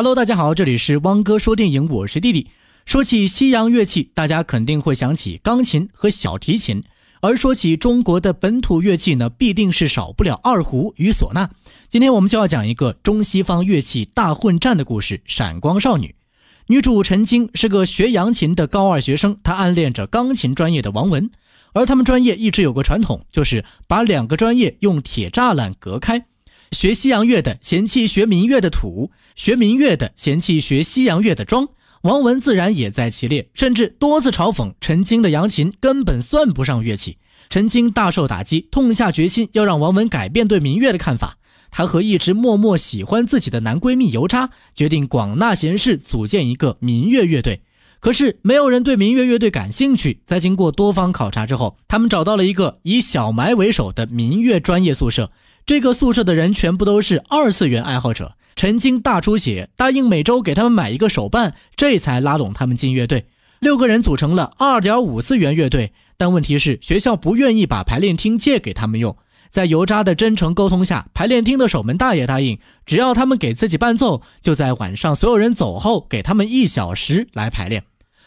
Hello，大家好，这里是汪哥说电影，我是弟弟。说起西洋乐器，大家肯定会想起钢琴和小提琴；而说起中国的本土乐器呢，必定是少不了二胡与唢呐。今天我们就要讲一个中西方乐器大混战的故事，《闪光少女》。女主陈晶是个学扬琴的高二学生，她暗恋着钢琴专业的王文，而他们专业一直有个传统，就是把两个专业用铁栅栏隔开。学西洋乐的嫌弃学民乐的土，学民乐的嫌弃学西洋乐的装。王文自然也在其列，甚至多次嘲讽陈晶的扬琴根本算不上乐器。陈晶大受打击，痛下决心要让王文改变对民乐的看法。他和一直默默喜欢自己的男闺蜜油渣，决定广纳贤士，组建一个民乐乐队。可是没有人对民乐乐队感兴趣。在经过多方考察之后，他们找到了一个以小埋为首的民乐专业宿舍。这个宿舍的人全部都是二次元爱好者。陈青大出血，答应每周给他们买一个手办，这才拉拢他们进乐队。六个人组成了二点五次元乐队。但问题是，学校不愿意把排练厅借给他们用。在油渣的真诚沟通下，排练厅的守门大爷答应，只要他们给自己伴奏，就在晚上所有人走后，给他们一小时来排练。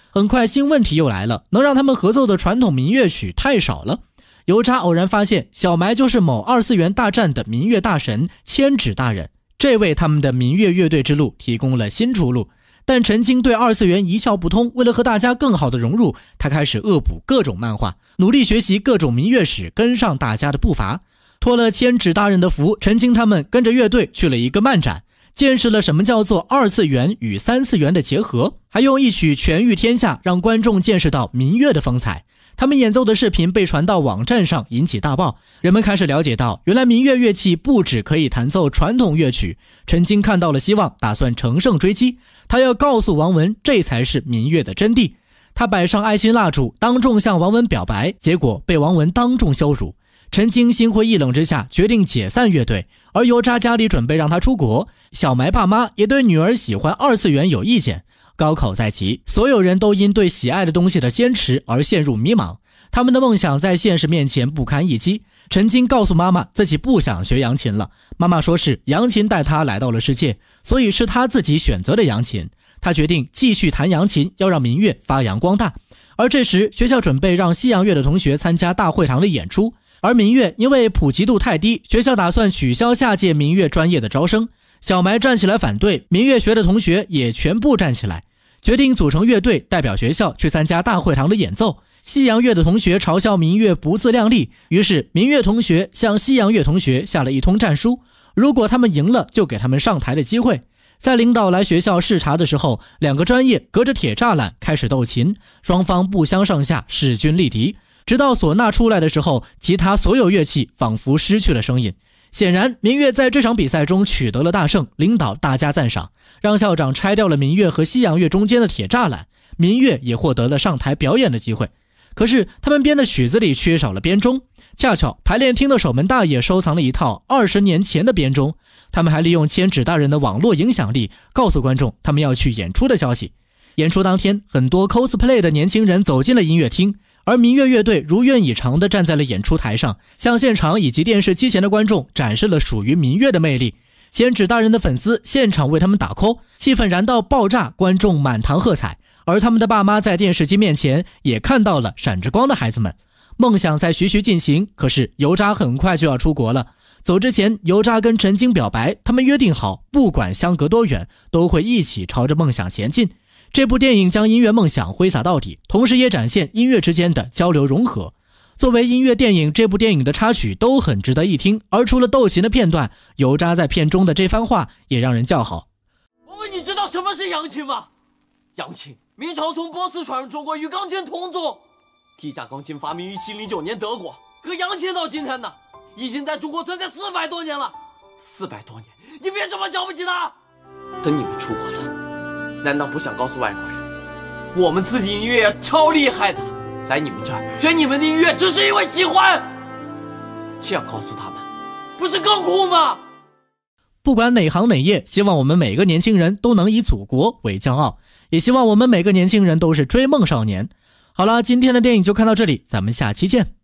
很快，新问题又来了，能让他们合奏的传统民乐曲太少了。油渣偶然发现，小埋就是某二次元大战的民乐大神千纸大人，这为他们的民乐乐队之路提供了新出路。但陈青对二次元一窍不通，为了和大家更好的融入，他开始恶补各种漫画，努力学习各种民乐史，跟上大家的步伐。托了千纸大人的福，陈青他们跟着乐队去了一个漫展，见识了什么叫做二次元与三次元的结合，还用一曲《全御天下》让观众见识到民乐的风采。他们演奏的视频被传到网站上，引起大爆。人们开始了解到，原来民乐乐器不止可以弹奏传统乐曲。陈青看到了希望，打算乘胜追击。他要告诉王文，这才是民乐的真谛。他摆上爱心蜡烛，当众向王文表白，结果被王文当众羞辱。陈晶心灰意冷之下，决定解散乐队。而油渣家里准备让他出国，小埋爸妈也对女儿喜欢二次元有意见。高考在即，所有人都因对喜爱的东西的坚持而陷入迷茫，他们的梦想在现实面前不堪一击。陈晶告诉妈妈自己不想学扬琴了，妈妈说是扬琴带他来到了世界，所以是他自己选择的扬琴。他决定继续弹扬琴，要让民乐发扬光大。而这时，学校准备让西洋乐的同学参加大会堂的演出。而民乐因为普及度太低，学校打算取消下届民乐专业的招生。小埋站起来反对，民乐学的同学也全部站起来，决定组成乐队代表学校去参加大会堂的演奏。西洋乐的同学嘲笑民乐不自量力，于是民乐同学向西洋乐同学下了一通战书：如果他们赢了，就给他们上台的机会。在领导来学校视察的时候，两个专业隔着铁栅栏开始斗琴，双方不相上下，势均力敌。直到唢呐出来的时候，其他所有乐器仿佛失去了声音。显然，明月在这场比赛中取得了大胜，领导大加赞赏，让校长拆掉了明月和西洋乐中间的铁栅栏。明月也获得了上台表演的机会。可是，他们编的曲子里缺少了编钟。恰巧，排练厅的守门大爷收藏了一套二十年前的编钟。他们还利用千纸大人的网络影响力，告诉观众他们要去演出的消息。演出当天，很多 cosplay 的年轻人走进了音乐厅。而民乐乐队如愿以偿地站在了演出台上，向现场以及电视机前的观众展示了属于民乐的魅力。仙指大人的粉丝现场为他们打 call，气氛燃到爆炸，观众满堂喝彩。而他们的爸妈在电视机面前也看到了闪着光的孩子们，梦想在徐徐进行。可是油渣很快就要出国了，走之前，油渣跟陈晶表白，他们约定好，不管相隔多远，都会一起朝着梦想前进。这部电影将音乐梦想挥洒到底，同时也展现音乐之间的交流融合。作为音乐电影，这部电影的插曲都很值得一听。而除了斗琴的片段，油渣在片中的这番话也让人叫好。我问你知道什么是扬琴吗？扬琴，明朝从波斯传入中国与钢琴同宗。地下钢琴发明于七零九年德国，可扬琴到今天呢，已经在中国存在四百多年了。四百多年，你别这么瞧不起它。等你们出国了。难道不想告诉外国人，我们自己音乐超厉害的？来你们这儿学你们的音乐，只是因为喜欢。这样告诉他们，不是更酷吗？不管哪行哪业，希望我们每个年轻人都能以祖国为骄傲，也希望我们每个年轻人都是追梦少年。好了，今天的电影就看到这里，咱们下期见。